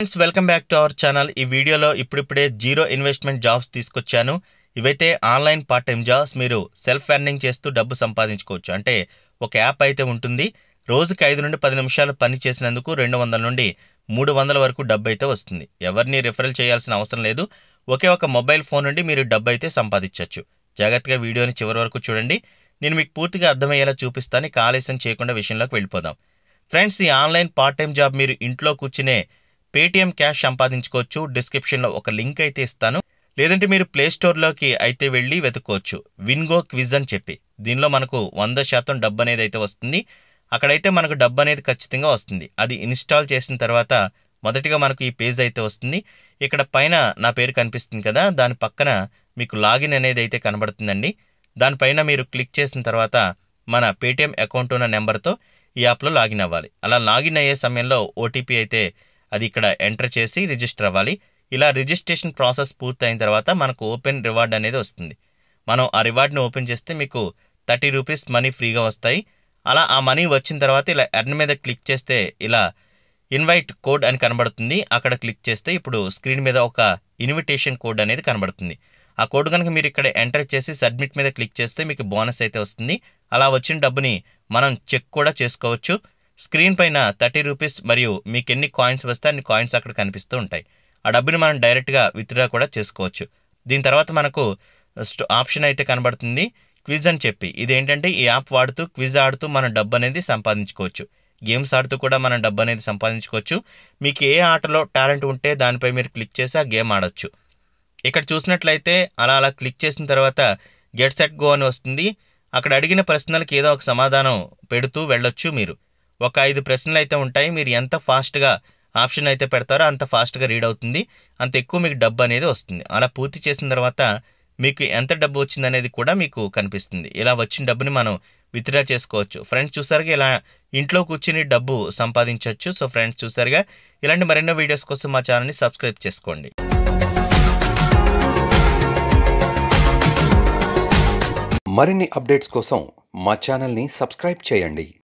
friends welcome back to our channel ఈ వీడియోలో ఇప్పుడిప్పుడే జీరో ఇన్వెస్ట్మెంట్ జాబ్స్ తీసుకొచ్చాను ఇవైతే ఆన్లైన్ పార్ట్ టైం జాబ్స్ మీరు సెల్ఫ్ ఎర్నింగ్ చేస్తూ డబ్బు సంపాదించుకోవచ్చు అంటే ఒక యాప్ అయితే ఉంటుంది రోజుకి ఐదు నుండి పది నిమిషాలు పని చేసినందుకు రెండు వందల నుండి మూడు వందల వరకు డబ్బు అయితే వస్తుంది ఎవరిని రిఫరల్ చేయాల్సిన అవసరం లేదు ఒకే ఒక మొబైల్ ఫోన్ నుండి మీరు డబ్బు అయితే సంపాదించవచ్చు జాగ్రత్తగా వీడియోని చివరి వరకు చూడండి నేను మీకు పూర్తిగా అర్థమయ్యేలా చూపిస్తాను కాలేసం చేయకుండా విషయంలోకి వెళ్ళిపోదాం ఫ్రెండ్స్ ఈ ఆన్లైన్ పార్ట్ టైం జాబ్ మీరు ఇంట్లో కూర్చునే పేటీఎం క్యాష్ సంపాదించుకోవచ్చు డిస్క్రిప్షన్లో ఒక లింక్ అయితే ఇస్తాను లేదంటే మీరు ప్లేస్టోర్లోకి అయితే వెళ్ళి వెతుక్కోవచ్చు విన్గో క్విజ్ అని చెప్పి దీనిలో మనకు వంద శాతం డబ్బు అనేది అయితే వస్తుంది అక్కడైతే మనకు డబ్బు అనేది ఖచ్చితంగా వస్తుంది అది ఇన్స్టాల్ చేసిన తర్వాత మొదటిగా మనకు ఈ పేజ్ అయితే వస్తుంది ఇక్కడ పైన నా పేరు కనిపిస్తుంది కదా దాని పక్కన మీకు లాగిన్ అనేది అయితే కనబడుతుందండి దానిపైన మీరు క్లిక్ చేసిన తర్వాత మన పేటిఎం అకౌంట్ ఉన్న నెంబర్తో ఈ యాప్లో లాగిన్ అవ్వాలి అలా లాగిన్ అయ్యే సమయంలో ఓటీపీ అయితే అది ఇక్కడ ఎంటర్ చేసి రిజిస్టర్ అవ్వాలి ఇలా రిజిస్ట్రేషన్ ప్రాసెస్ పూర్తయిన తర్వాత మనకు ఓపెన్ రివార్డ్ అనేది వస్తుంది మనం ఆ రివార్డ్ని ఓపెన్ చేస్తే మీకు థర్టీ రూపీస్ మనీ ఫ్రీగా వస్తాయి అలా ఆ మనీ వచ్చిన తర్వాత ఇలా ఎర్న్ మీద క్లిక్ చేస్తే ఇలా ఇన్వైట్ కోడ్ అని కనబడుతుంది అక్కడ క్లిక్ చేస్తే ఇప్పుడు స్క్రీన్ మీద ఒక ఇన్విటేషన్ కోడ్ అనేది కనబడుతుంది ఆ కోడ్ కనుక మీరు ఇక్కడ ఎంటర్ చేసి సబ్మిట్ మీద క్లిక్ చేస్తే మీకు బోనస్ అయితే వస్తుంది అలా వచ్చిన డబ్బుని మనం చెక్ కూడా చేసుకోవచ్చు స్క్రీన్ పైన థర్టీ రూపీస్ మరియు మీకు ఎన్ని కాయిన్స్ వస్తే అన్ని కాయిన్స్ అక్కడ కనిపిస్తూ ఉంటాయి ఆ డబ్బుని మనం డైరెక్ట్గా విత్డ్రా కూడా చేసుకోవచ్చు దీని తర్వాత మనకు ఆప్షన్ అయితే కనబడుతుంది క్విజ్ అని చెప్పి ఇదేంటంటే ఈ యాప్ వాడుతూ క్విజ్ ఆడుతూ మనం డబ్బు అనేది సంపాదించుకోవచ్చు గేమ్స్ ఆడుతూ కూడా మనం డబ్బు అనేది సంపాదించుకోవచ్చు మీకు ఏ ఆటలో టాలెంట్ ఉంటే దానిపై మీరు క్లిక్ చేసి ఆ గేమ్ ఆడొచ్చు ఇక్కడ చూసినట్లయితే అలా అలా క్లిక్ చేసిన తర్వాత గెట్ సెట్ గో అని వస్తుంది అక్కడ అడిగిన ప్రశ్నలకు ఏదో ఒక సమాధానం పెడుతూ వెళ్ళొచ్చు మీరు ఒక ఐదు ప్రశ్నలు అయితే ఉంటాయి మీరు ఎంత ఫాస్ట్గా ఆప్షన్ అయితే పెడతారో అంత ఫాస్ట్గా రీడ్ అవుతుంది అంత ఎక్కువ మీకు డబ్బు అనేది వస్తుంది అలా పూర్తి చేసిన తర్వాత మీకు ఎంత డబ్బు వచ్చింది అనేది కూడా మీకు కనిపిస్తుంది ఇలా వచ్చిన డబ్బుని మనం విత్డ్రా చేసుకోవచ్చు ఫ్రెండ్స్ చూసారుగా ఇలా ఇంట్లో కూర్చుని డబ్బు సంపాదించవచ్చు సో ఫ్రెండ్స్ చూసారుగా ఇలాంటి మరెన్నో వీడియోస్ కోసం మా ఛానల్ని సబ్స్క్రైబ్ చేసుకోండి మరిన్ని అప్డేట్స్ కోసం మా ఛానల్ని సబ్స్క్రైబ్ చేయండి